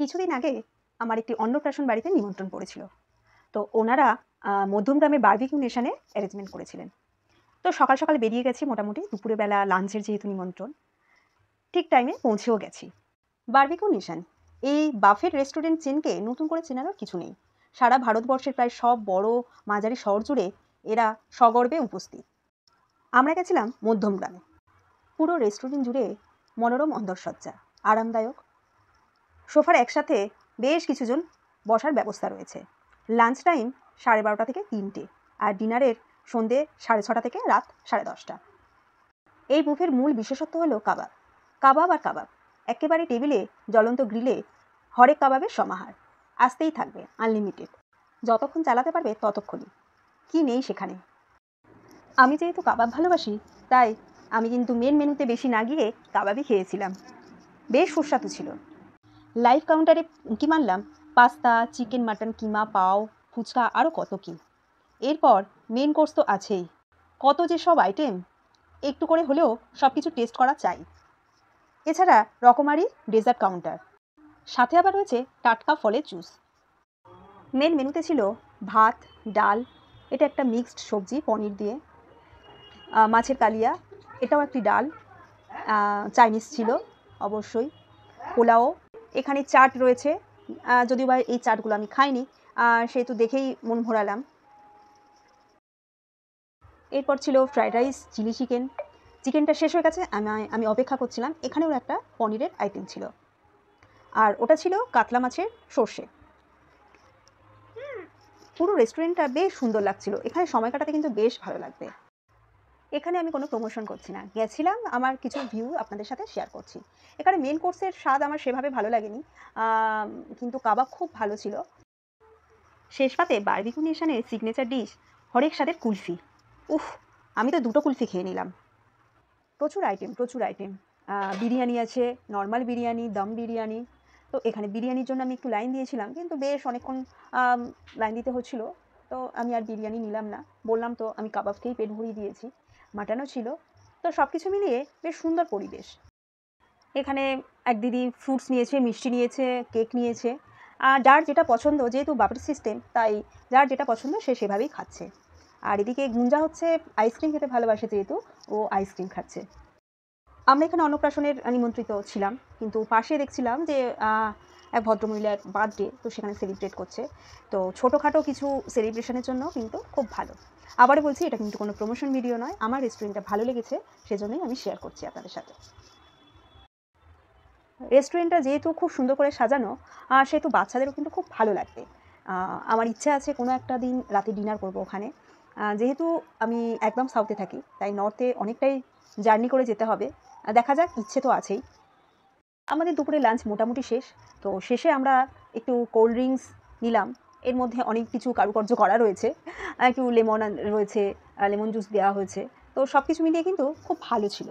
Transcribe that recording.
কিছুদিন আগে আমার একটি অন্নপ্রাশন বাড়িতে নিমন্ত্রণ পড়েছিল তো ওনারা মধ্যমগ্রামে বার্বিকিউ নেশানে অ্যারেঞ্জমেন্ট করেছিলেন তো সকাল সকাল বেরিয়ে গেছি মোটামুটি দুপুরে বেলা লাঞ্চের যেহেতু নিমন্ত্রণ ঠিক টাইমে পৌঁছেও গেছি বার্বিকিউ নেশান এই বাফের রেস্টুরেন্ট চেনকে নতুন করে চেনারও কিছু নেই সারা ভারতবর্ষের প্রায় সব বড় মাঝারি শহর জুড়ে এরা সগর্বে উপস্থিত আমরা গেছিলাম মধ্যমগ্রামে পুরো রেস্টুরেন্ট জুড়ে মনোরম অন্দরসজ্জা আরামদায়ক সোফার একসাথে বেশ কিছুজন বসার ব্যবস্থা রয়েছে লাঞ্চ টাইম সাড়ে বারোটা থেকে তিনটে আর ডিনারের সন্ধে সাড়ে ছটা থেকে রাত সাড়ে দশটা এই বুফের মূল বিশেষত্ব হলো কাবাব কাবাব আর কাবাব একেবারে টেবিলে জ্বলন্ত গ্রিলে হরেক কাবাবের সমাহার আসতেই থাকবে আনলিমিটেড যতক্ষণ চালাতে পারবে ততক্ষণই কি নেই সেখানে আমি যেহেতু কাবাব ভালোবাসি তাই আমি কিন্তু মেন মেনুতে বেশি না গিয়ে কাবাবই খেয়েছিলাম বেশ সুস্বাদু ছিল লাইভ কাউন্টারে কী মানলাম পাস্তা চিকেন মাটন কিমা পাও ফুচকা আরও কত কী এরপর মেন কোর্স তো আছেই কত যে সব আইটেম একটু করে হলেও সব কিছু টেস্ট করা চাই এছাড়া রকমারি ডেজার্ট কাউন্টার সাথে আবার রয়েছে টাটকা ফলের জুস মেন মেনুতে ছিল ভাত ডাল এটা একটা মিক্সড সবজি পনির দিয়ে মাছের কালিয়া এটাও একটি ডাল চাইনিজ ছিল অবশ্যই পোলাও এখানে চাট রয়েছে যদিও বা এই চাটগুলো আমি খাইনি সেহেতু দেখেই মন ভরালাম এরপর ছিল ফ্রাইড রাইস চিলি চিকেন চিকেনটা শেষ হয়ে গেছে আমি আমি অপেক্ষা করছিলাম এখানেও একটা পনিরের আইটেম ছিল আর ওটা ছিল কাতলা মাছের সর্ষে পুরো রেস্টুরেন্টটা বেশ সুন্দর লাগছিল এখানে সময় কাটাতে কিন্তু বেশ ভালো লাগবে এখানে আমি কোনো প্রমোশন করছি না গেছিলাম আমার কিছু ভিউ আপনাদের সাথে শেয়ার করছি এখানে মেন কোর্সের স্বাদ আমার সেভাবে ভালো লাগেনি কিন্তু কাবাব খুব ভালো ছিল শেষ পাতে বার্বিকু নেশানের সিগনেচার ডিশ হরেক স্বাদের কুলফি উফ আমি তো দুটো কুলফি খেয়ে নিলাম প্রচুর আইটেম প্রচুর আইটেম বিরিয়ানি আছে নর্মাল বিরিয়ানি দম বিরিয়ানি তো এখানে বিরিয়ানির জন্য আমি একটু লাইন দিয়েছিলাম কিন্তু বেশ অনেকক্ষণ লাইন দিতে হচ্ছিলো তো আমি আর বিরিয়ানি নিলাম না বললাম তো আমি কাবাবকেই পেট ভরিয়ে দিয়েছি মাটানো ছিল তো সব কিছু মিলিয়ে বেশ সুন্দর পরিবেশ এখানে এক দিদি ফ্রুটস নিয়েছে মিষ্টি নিয়েছে কেক নিয়েছে আর যার যেটা পছন্দ যেহেতু বাপের সিস্টেম তাই যার যেটা পছন্দ সে সেভাবেই খাচ্ছে আর এদিকে গুঞ্জা হচ্ছে আইসক্রিম খেতে ভালোবাসে যেহেতু ও আইসক্রিম খাচ্ছে আমরা এখানে অন্নপ্রাশনের নিমন্ত্রিত ছিলাম কিন্তু পাশে দেখছিলাম যে এক ভদ্রমহিলার বার্থডে তো সেখানে সেলিব্রেট করছে তো ছোটোখাটো কিছু সেলিব্রেশনের জন্য কিন্তু খুব ভালো আবার বলছি এটা কিন্তু কোনো প্রমোশন ভিডিও নয় আমার রেস্টুরেন্টটা ভালো লেগেছে সেজন্যই আমি শেয়ার করছি আপনাদের সাথে রেস্টুরেন্টটা যেহেতু খুব সুন্দর করে সাজানো আর সেহেতু বাচ্চাদেরও কিন্তু খুব ভালো লাগবে আমার ইচ্ছা আছে কোনো একটা দিন রাতে ডিনার করব ওখানে যেহেতু আমি একদম সাউথে থাকি তাই নর্থে অনেকটাই জার্নি করে যেতে হবে দেখা যাক ইচ্ছে তো আছেই আমাদের দুপুরে লাঞ্চ মোটামুটি শেষ তো শেষে আমরা একটু কোল্ড ড্রিঙ্কস নিলাম এর মধ্যে অনেক কিছু কারুকার্য করা রয়েছে একটু লেমন রয়েছে লেমন জুস দেওয়া হয়েছে তো সব কিছু মিলিয়ে কিন্তু খুব ভালো ছিল